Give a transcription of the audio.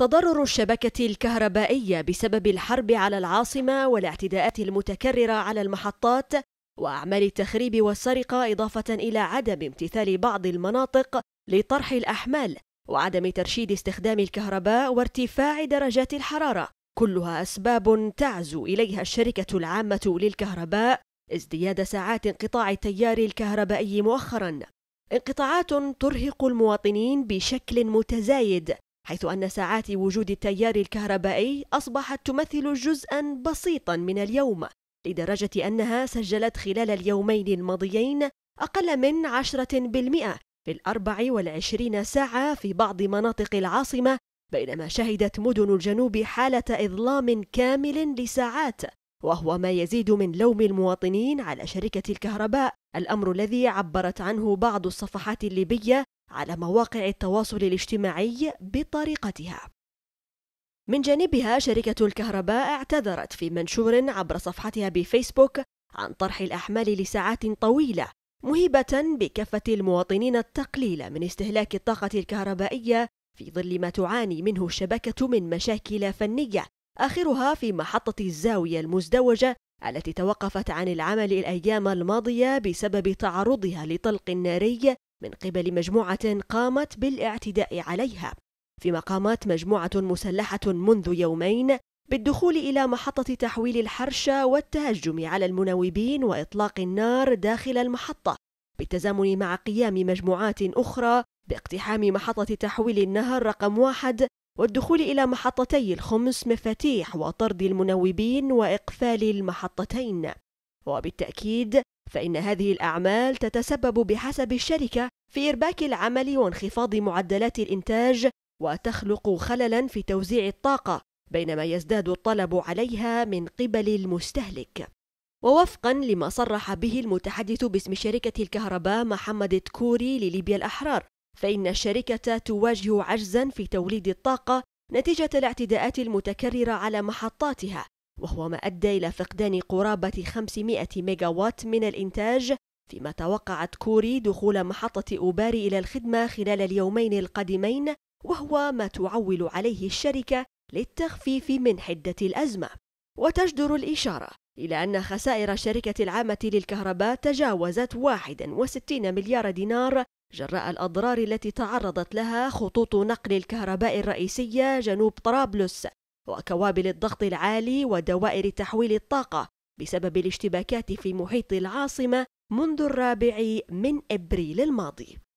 تضرر الشبكة الكهربائية بسبب الحرب على العاصمة والاعتداءات المتكررة على المحطات وأعمال التخريب والسرقة إضافة إلى عدم امتثال بعض المناطق لطرح الأحمال وعدم ترشيد استخدام الكهرباء وارتفاع درجات الحرارة كلها أسباب تعزو إليها الشركة العامة للكهرباء ازدياد ساعات انقطاع التيار الكهربائي مؤخرا انقطاعات ترهق المواطنين بشكل متزايد حيث أن ساعات وجود التيار الكهربائي أصبحت تمثل جزءا بسيطا من اليوم لدرجة أنها سجلت خلال اليومين الماضيين أقل من 10% في الأربع والعشرين ساعة في بعض مناطق العاصمة بينما شهدت مدن الجنوب حالة إظلام كامل لساعات وهو ما يزيد من لوم المواطنين على شركة الكهرباء الأمر الذي عبرت عنه بعض الصفحات الليبية على مواقع التواصل الاجتماعي بطريقتها من جانبها شركة الكهرباء اعتذرت في منشور عبر صفحتها بفيسبوك عن طرح الأحمال لساعات طويلة مهيبة بكافة المواطنين التقليل من استهلاك الطاقة الكهربائية في ظل ما تعاني منه الشبكة من مشاكل فنية آخرها في محطة الزاوية المزدوجة التي توقفت عن العمل الأيام الماضية بسبب تعرضها لطلق ناري من قبل مجموعة قامت بالاعتداء عليها فيما قامت مجموعة مسلحة منذ يومين بالدخول إلى محطة تحويل الحرشة والتهجم على المناوبين وإطلاق النار داخل المحطة بالتزامن مع قيام مجموعات أخرى باقتحام محطة تحويل النهر رقم واحد والدخول إلى محطتي الخمس مفاتيح وطرد المناوبين وإقفال المحطتين وبالتأكيد فإن هذه الأعمال تتسبب بحسب الشركة في إرباك العمل وانخفاض معدلات الإنتاج وتخلق خللا في توزيع الطاقة بينما يزداد الطلب عليها من قبل المستهلك ووفقا لما صرح به المتحدث باسم شركة الكهرباء محمد تكوري لليبيا الأحرار فإن الشركة تواجه عجزا في توليد الطاقة نتيجة الاعتداءات المتكررة على محطاتها وهو ما أدى إلى فقدان قرابة 500 ميجاوات من الإنتاج فيما توقعت كوري دخول محطة أوباري إلى الخدمة خلال اليومين القادمين وهو ما تعول عليه الشركة للتخفيف من حدة الأزمة وتجدر الإشارة إلى أن خسائر الشركة العامة للكهرباء تجاوزت 61 مليار دينار جراء الأضرار التي تعرضت لها خطوط نقل الكهرباء الرئيسية جنوب طرابلس وكوابل الضغط العالي ودوائر تحويل الطاقة بسبب الاشتباكات في محيط العاصمة منذ الرابع من إبريل الماضي